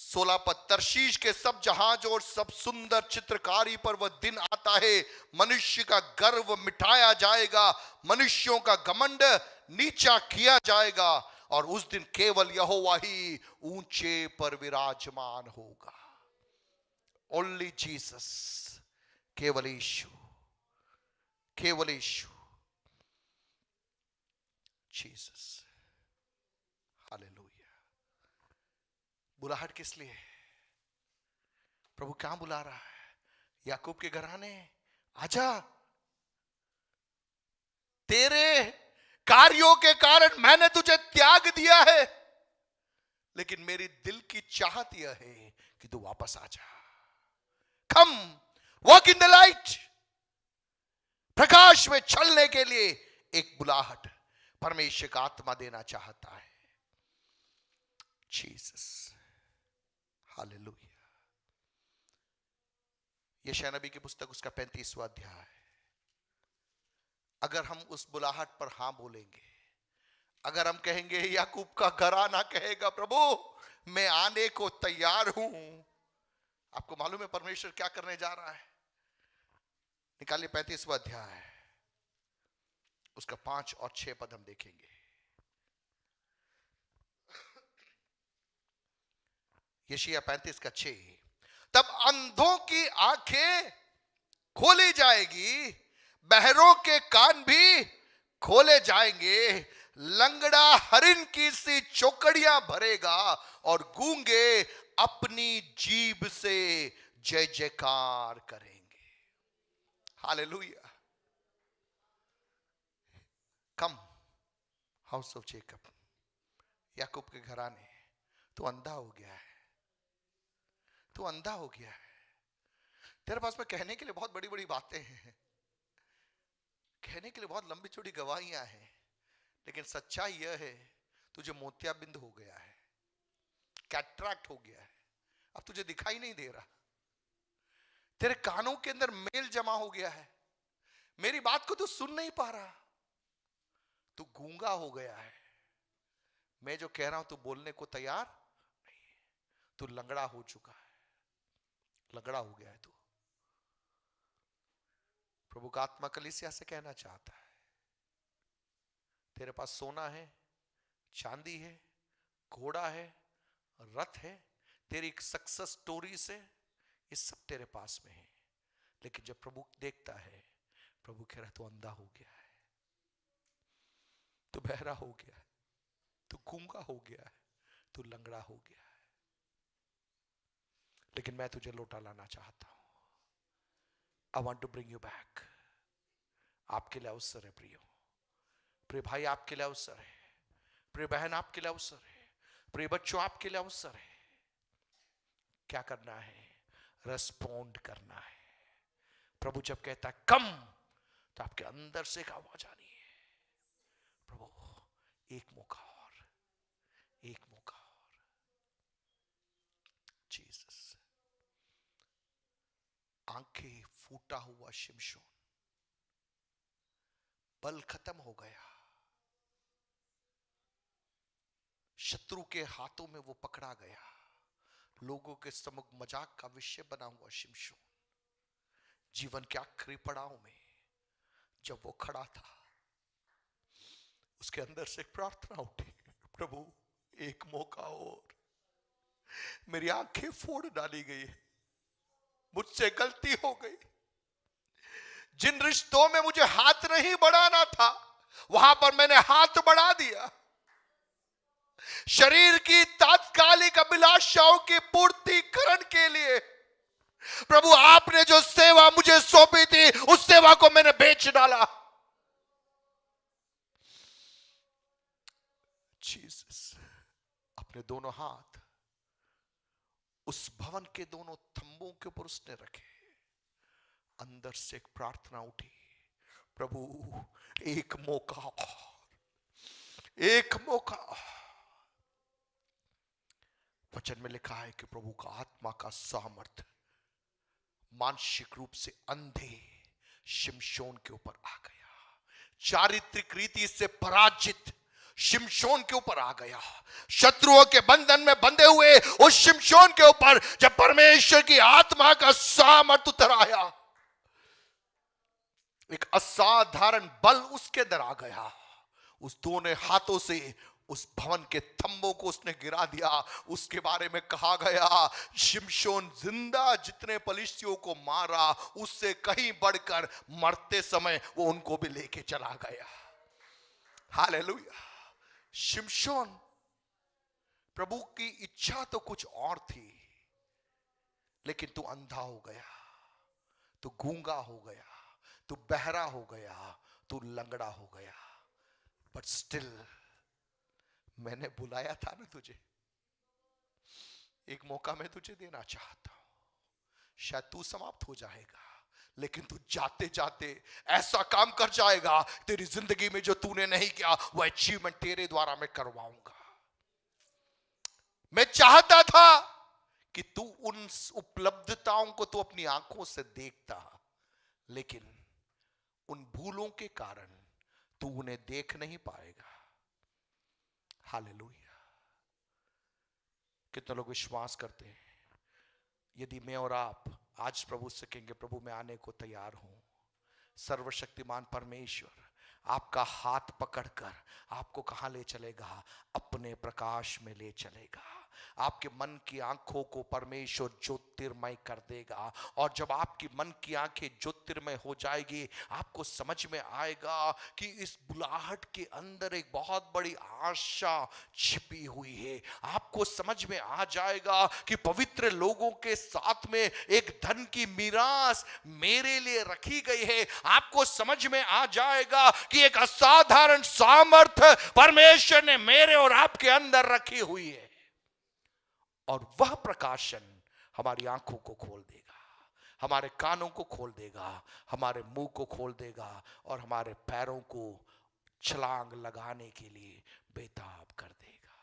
सोलह पत्थर शीश के सब जहाज और सब सुंदर चित्रकारी पर वह दिन आता है मनुष्य का गर्व मिटाया जाएगा मनुष्यों का घमंड नीचा किया जाएगा और उस दिन केवल यह ही ऊंचे पर विराजमान होगा ओनली जीसस केवल ईशु केवल ईशु जीसस बुलाहट किस लिए प्रभु क्या बुला रहा है याकूब के घराने आजा तेरे कार्यों के कारण मैंने तुझे त्याग दिया है लेकिन मेरी दिल की चाहत यह है कि तू वापस आ जा come walk in the light प्रकाश में चलने के लिए एक बुलाहट परमेश्वर का आत्मा देना चाहता है Jesus. हालेलुया की पुस्तक उसका पैंतीसवा अध्याय अगर हम उस बुलाहट पर हां बोलेंगे अगर हम कहेंगे याकूब का घराना कहेगा प्रभु मैं आने को तैयार हूं आपको मालूम है परमेश्वर क्या करने जा रहा है निकालिए पैंतीसवा अध्याय उसका पांच और छह पद हम देखेंगे यशिया पैंतीस का छे तब अंधों की आंखें खोली जाएगी बहरों के कान भी खोले जाएंगे लंगड़ा हरिन की सी चौकड़िया भरेगा और गूंगे अपनी जीभ से जय जयकार करेंगे hallelujah come house of Jacob याकूब के घराने तो अंधा हो गया है तू तो अंधा हो गया है तेरे पास में कहने के लिए बहुत बड़ी बड़ी बातें हैं कहने के लिए बहुत लंबी चौड़ी गवाहियां हैं लेकिन सच्चाई यह है तुझे मोतियाबिंद हो गया है कैट्रैक्ट हो गया है अब तुझे दिखाई नहीं दे रहा तेरे कानों के अंदर मेल जमा हो गया है मेरी बात को तू सुन नहीं पा रहा तू गूंगा हो गया है मैं जो कह रहा हूं तू बोलने को तैयार नहीं तू लंगड़ा हो चुका लंगड़ा हो गया है तू प्रभु का आत्मा कलिसिया से कहना चाहता है तेरे पास सोना है चांदी है घोड़ा है रथ है तेरी एक सक्सेस स्टोरी से ये सब तेरे पास में है लेकिन जब प्रभु देखता है प्रभु कह रहा तू अंधा हो गया है तू बहरा हो गया है तू गूंगा हो गया है तू लंगड़ा हो गया है लेकिन मैं तुझे लौटा लाना चाहता हूं I want to bring you back आपके लिए अवसर है प्रियो प्रिय भाई आपके लिए अवसर है प्रिय बहन आपके लिए अवसर है प्रिय बच्चों आपके लिए अवसर है क्या करना है रेस्पोंड करना है प्रभु जब कहता है कम तो आपके अंदर से एक आवाज आनी है प्रभु एक मौका आंखें फूटा हुआ शिमशोन बल खत्म हो गया शत्रु के हाथों में वो पकड़ा गया लोगों के समुख मजाक का विषय बना हुआ शिमशोन जीवन के आखिरी पड़ाव में जब वो खड़ा था उसके अंदर से प्रार्थना उठी प्रभु एक मौका और मेरी आंखें फोड़ डाली गई है मुझसे गलती हो गई जिन रिश्तों में मुझे हाथ नहीं बढ़ाना था वहां पर मैंने हाथ बढ़ा दिया शरीर की तात्कालिक अभिलाषाओं की करण के लिए प्रभु आपने जो सेवा मुझे सौंपी थी उस सेवा को मैंने बेच डाला अपने दोनों हाथ उस भवन के दोनों थम खंभों के ऊपर उसने रखे अंदर से एक प्रार्थना उठी प्रभु एक मौका और एक मौका वचन में लिखा है कि प्रभु का आत्मा का सामर्थ मानसिक रूप से अंधे शिमशोन के ऊपर आ गया चारित्रिक रीति से पराजित शिमशोन के ऊपर आ गया शत्रुओं के बंधन में बंधे हुए उस शिमशोन के ऊपर जब परमेश्वर की आत्मा का सामर्थ उतर आया एक असाधारण बल उसके अंदर आ गया उस दोनों हाथों से उस भवन के थम्बों को उसने गिरा दिया उसके बारे में कहा गया शिमशोन जिंदा जितने पलिसियों को मारा उससे कहीं बढ़कर मरते समय वो उनको भी लेके चला गया हालेलुया शिमशोन प्रभु की इच्छा तो कुछ और थी लेकिन तू अंधा हो गया तू गूंगा हो गया तू बहरा हो गया तू लंगड़ा हो गया बट स्टिल मैंने बुलाया था ना तुझे एक मौका मैं तुझे देना चाहता हूं शायद तू समाप्त हो जाएगा लेकिन तू जाते जाते ऐसा काम कर जाएगा तेरी जिंदगी में जो तूने नहीं किया वह अचीवमेंट तेरे द्वारा मैं करवाऊंगा मैं चाहता था कि तू उन उपलब्धताओं को तू अपनी आंखों से देखता लेकिन उन भूलों के कारण तू उन्हें देख नहीं पाएगा हालेलुया कितने लोग विश्वास करते हैं यदि मैं और आप आज प्रभु से कहेंगे प्रभु मैं आने को तैयार हूं सर्वशक्तिमान परमेश्वर आपका हाथ पकड़कर आपको कहाँ ले चलेगा अपने प्रकाश में ले चलेगा आपके मन की आंखों को परमेश्वर ज्योतिर्मय कर देगा और जब आपकी मन की आंखें ज्योतिर्मय हो जाएगी आपको समझ में आएगा कि इस बुलाहट के अंदर एक बहुत बड़ी आशा छिपी हुई है आपको समझ में आ जाएगा कि पवित्र लोगों के साथ में एक धन की मीरास मेरे लिए रखी गई है आपको समझ में आ जाएगा कि एक असाधारण सामर्थ्य परमेश्वर ने मेरे और आपके अंदर रखी हुई है और वह प्रकाशन हमारी आंखों को खोल देगा हमारे कानों को खोल देगा हमारे मुंह को खोल देगा और हमारे पैरों को छलांग लगाने के लिए बेताब कर देगा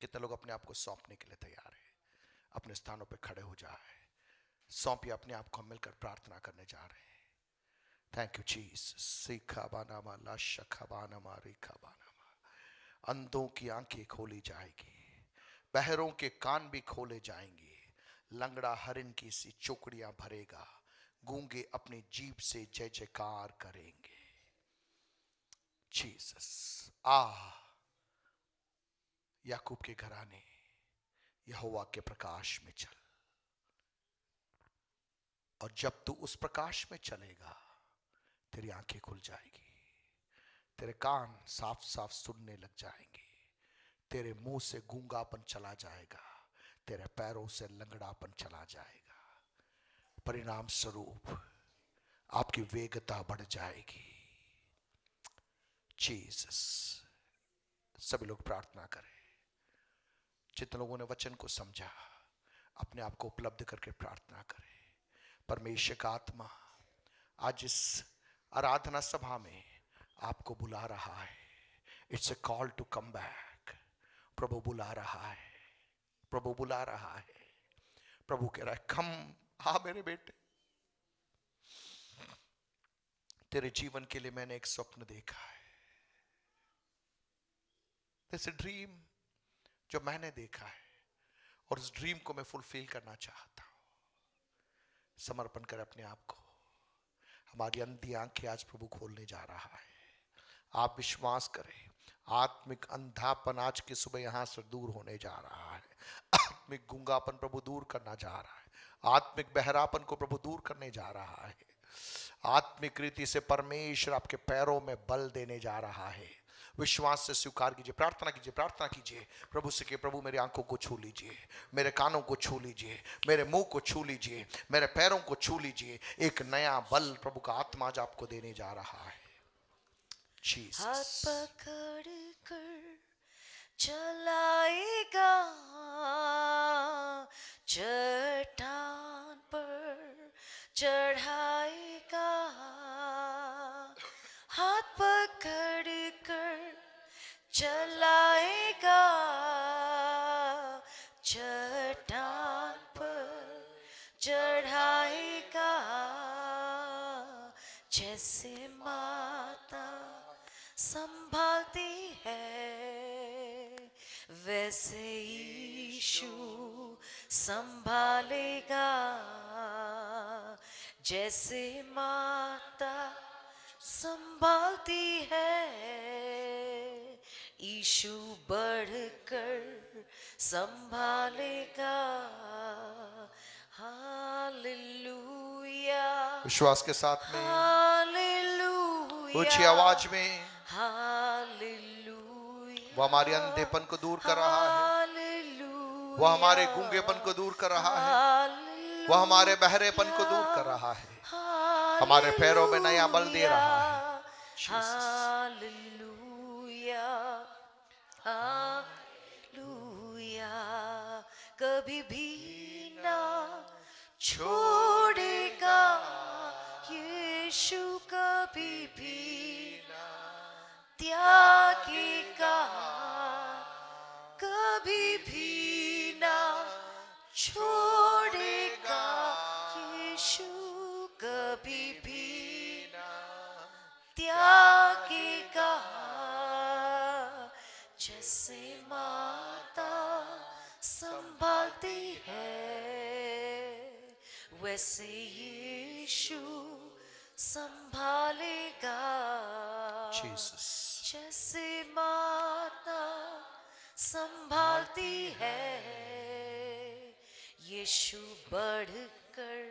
कितने लोग अपने आप को सौंपने के लिए तैयार हैं अपने स्थानों पर खड़े हो जाए सौंपिए अपने आप को मिलकर प्रार्थना करने जा रहे हैं थैंक यू चीज सीखा बाना माला शखा बाना मारी खा बाना अंधों की आंखें खोली जाएगी बहरों के कान भी खोले जाएंगे लंगड़ा हरिन की सी चुकड़ियां भरेगा गूंगे अपने जीप से जय जयकार करेंगे जीसस आ याकूब के घराने यहोवा के प्रकाश में चल और जब तू उस प्रकाश में चलेगा तेरी आंखें खुल जाएगी तेरे कान साफ साफ सुनने लग जाएंगे तेरे मुंह से गूंगापन चला जाएगा तेरे पैरों से लंगड़ापन चला जाएगा परिणाम स्वरूप आपकी वेगता बढ़ जाएगी जीसस सभी लोग प्रार्थना करें जितने लोगों ने वचन को समझा अपने आप को उपलब्ध करके प्रार्थना करें परमेश्वर का आत्मा आज इस आराधना सभा में आपको बुला रहा है it's a call to come back प्रभु बुला रहा है प्रभु बुला रहा है प्रभु कह रहा है खम हा मेरे बेटे तेरे जीवन के लिए मैंने एक स्वप्न देखा है ड्रीम जो मैंने देखा है और उस ड्रीम को मैं फुलफिल करना चाहता हूं समर्पण कर अपने आप को हमारी अंधी आंखें आज प्रभु खोलने जा रहा है आप विश्वास करें आत्मिक अंधापन आज की सुबह यहाँ से दूर होने जा रहा है आत्मिक गुंगापन प्रभु दूर करना जा रहा है आत्मिक बहरापन को प्रभु दूर करने जा रहा है आत्मिक रीति से परमेश्वर आपके पैरों में बल देने जा रहा है विश्वास से स्वीकार कीजिए प्रार्थना कीजिए प्रार्थना कीजिए प्रभु से कि प्रभु मेरी आंखों को छू लीजिए मेरे कानों को छू लीजिए मेरे मुंह को छू लीजिए मेरे पैरों को छू लीजिए एक नया बल प्रभु का आत्मा आज आपको देने जा रहा है Jesus. चलाएगा चट्टान पर चढ़ाएगा कैसे ईशु संभालेगा जैसे माता संभालती है ईशु बढ़कर संभालेगा हालेलुया विश्वास के साथ में ऊंची आवाज में वो हमारे अंधेपन को दूर कर रहा है वो हमारे गूंगेपन को दूर कर रहा है वो हमारे बहरेपन को दूर कर रहा है हमारे पैरों में नया बल दे रहा है कभी भी ना छोड़ेगा यीशु कभी भी दुनिया की कहा कभी भी ना छोड़ेगा यीशु कभी भी ना त्याग की कहा जैसे माता संभालती है वैसे यीशु संभालेगा Jesus. जैसे माता संभालती है यीशु बढ़कर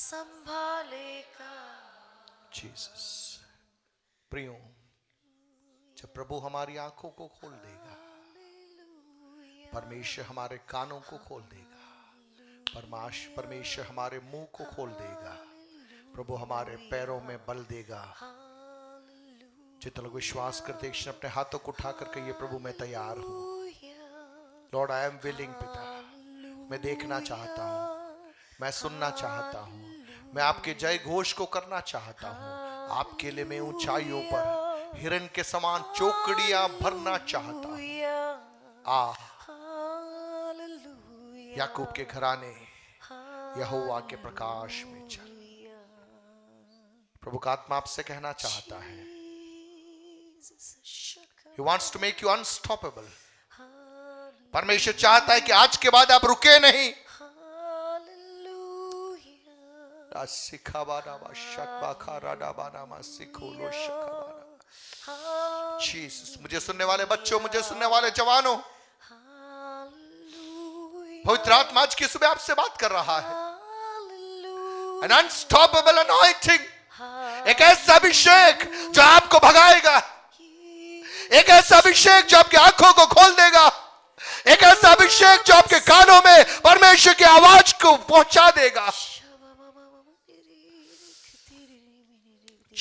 संभालेगा जीसस प्रियो जब प्रभु हमारी आंखों को खोल देगा परमेश्वर हमारे कानों को खोल देगा परमाश परमेश्वर हमारे मुंह को खोल देगा प्रभु हमारे पैरों में बल देगा जितने लोग विश्वास करते हैं अपने हाथों को उठा करके ये प्रभु मैं तैयार हूँ लॉर्ड आई एम विलिंग पिता मैं देखना चाहता हूँ मैं सुनना चाहता हूँ मैं आपके जय घोष को करना चाहता हूँ आपके लिए मैं ऊंचाइयों पर हिरण के समान चौकड़िया भरना चाहता हूँ आकूब याकूब के घराने यहोवा के प्रकाश में चल प्रभु का आत्मा आपसे कहना चाहता है He wants to make you unstoppable. परमेश्वर चाहता है कि आज के बाद आप रुके नहीं जीसस मुझे सुनने वाले बच्चों मुझे सुनने वाले जवानों पवित्र आत्मा आज की सुबह आपसे बात कर रहा है अनस्टॉपेबल अनोइटिंग एक ऐसा अभिषेक जो आपको भगाएगा एक ऐसा अभिषेक जो आपकी आंखों को खोल देगा एक ऐसा अभिषेक जो आपके कानों में परमेश्वर की आवाज को पहुंचा देगा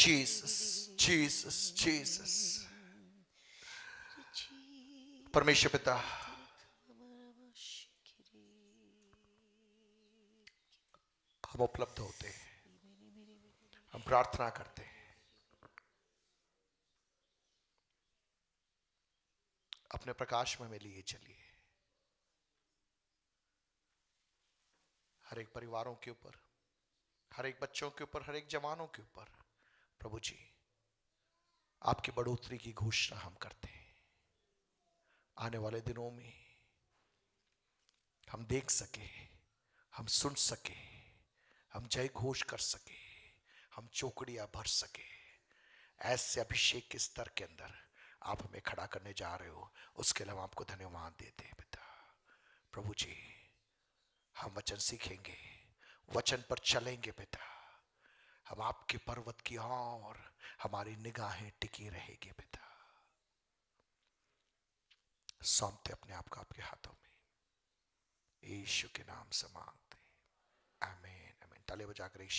जीसस जीसस जीसस परमेश्वर पिता हम उपलब्ध होते हैं हम प्रार्थना करते हैं अपने प्रकाश में लिए चलिए हर एक परिवारों के ऊपर हर एक बच्चों के ऊपर हर एक जवानों के ऊपर प्रभु जी आपकी बढ़ोतरी की घोषणा हम करते हैं आने वाले दिनों में हम देख सके हम सुन सके हम जय घोष कर सके हम चौकड़िया भर सके ऐसे अभिषेक के स्तर के अंदर आप हमें खड़ा करने जा रहे हो उसके अलावा आपको धन्यवाद देते हैं पिता प्रभु जी हम वचन सीखेंगे वचन पर चलेंगे पिता हम आपके पर्वत की ओर हमारी निगाहें टिकी रहेगी पिता सौंपते अपने आप को आपके हाथों में यीशु के नाम से मांगते हैं। आमीन आमीन ताले बजा कर